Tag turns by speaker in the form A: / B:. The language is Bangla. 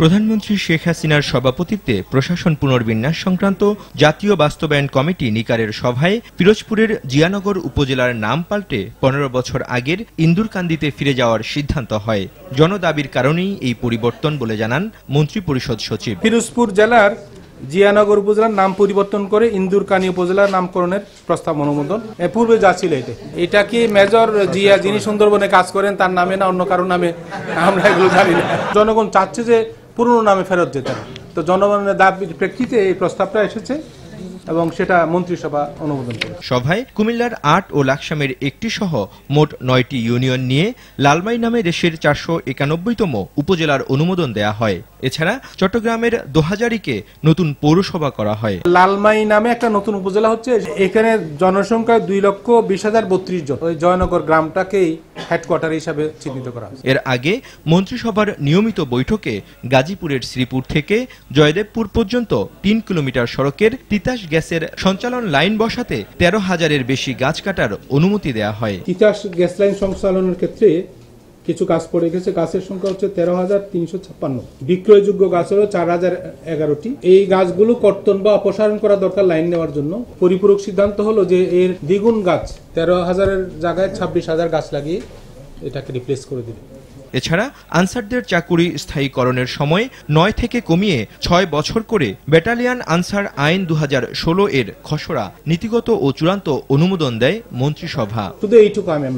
A: প্রধানমন্ত্রী শেখ হাসিনার সভাপতিত্বে প্রশাসন পুনর্বিন্যাস সংক্রান্ত জাতীয় বাস্তবায়ন কমিটি নিকারের সভায় পিরোজপুরের জিয়ানগর উপজেলার নাম পাল্টে পনেরো বছর আগের ইন্দুরকান্দিতে ফিরে যাওয়ার সিদ্ধান্ত হয়
B: জনদাবির কারণেই এই পরিবর্তন বলে জানান মন্ত্রী পরিষদ সচিব পিরোজপুর জেলার জিয়ানগর উপজেলার নাম পরিবর্তন করে ইন্দুরকানি উপজেলার নামকরণের প্রস্তাব অনুমোদন পূর্বে যা ছিল এটা এটা কি মেজর জিয়া যিনি সুন্দরবনে কাজ করেন তার নামে না অন্য কারোর নামে আমরা এগুলো জানি না জনগণ চাচ্ছে যে পুরনো নামে ফেরত যেতে হবে তো জনগণের দাবির প্রেক্ষিতে এই প্রস্তাবটা এসেছে এবং সেটা মন্ত্রিসভা অনুমোদন করে সভায় কুমিল্লার আট
A: ও লাকসামের একটি সহ মোট নয়টি ইউনিয়ন নিয়ে লালমাই নামে দেশের চারশো একানব্বইতম উপজেলার অনুমোদন দেয়া হয় এছাড়া চট্টগ্রামের দোহাজারিকে নতুন পৌরসভা করা হয়
B: লালমাই নামে একটা নতুন উপজেলা হচ্ছে এখানে জনসংখ্যা দুই লক্ষ বিশ হাজার বত্রিশ জন ওই জয়নগর গ্রামটাকেই হেডকোয়ার্টার হিসাবে চিহ্নিত করা
A: এর আগে মন্ত্রিসভার নিয়মিত বৈঠকে গাজীপুরের শ্রীপুর থেকে জয়দেবপুর পর্যন্ত তিন কিলোমিটার সড়কের তিতাস গ্যাসের সঞ্চালন লাইন বসাতে তেরো হাজারের বেশি গাছ কাটার অনুমতি দেয়া হয়
B: তিতাস গ্যাস লাইন সঞ্চালনের ক্ষেত্রে কিছু গাছ পড়ে গেছে গাছের সংখ্যা হচ্ছে তেরো হাজার তিনশো ছাপ্পান্ন বিক্রয়যোগ্য গাছ হলো চার হাজার এগারোটি এই গাছগুলো কর্তন বা অপসারণ করা দরকার লাইন নেওয়ার জন্য পরিপূরক সিদ্ধান্ত হলো যে এর দ্বিগুণ গাছ তেরো হাজারের জায়গায় ছাব্বিশ হাজার গাছ লাগিয়ে এটাকে রিপ্লেস করে দিবে
A: এছাড়া আনসারদের চাকুরি স্থায়ীকরণের সময় নয় থেকে কমিয়ে ছয় বছর করে ব্যাটালিয়ান আনসার আইন দু হাজার ষোলো এর খসড়া নীতিগত ও চূড়ান্ত অনুমোদন দেয় মন্ত্রিসভা শুধু এইটুকু
B: আমি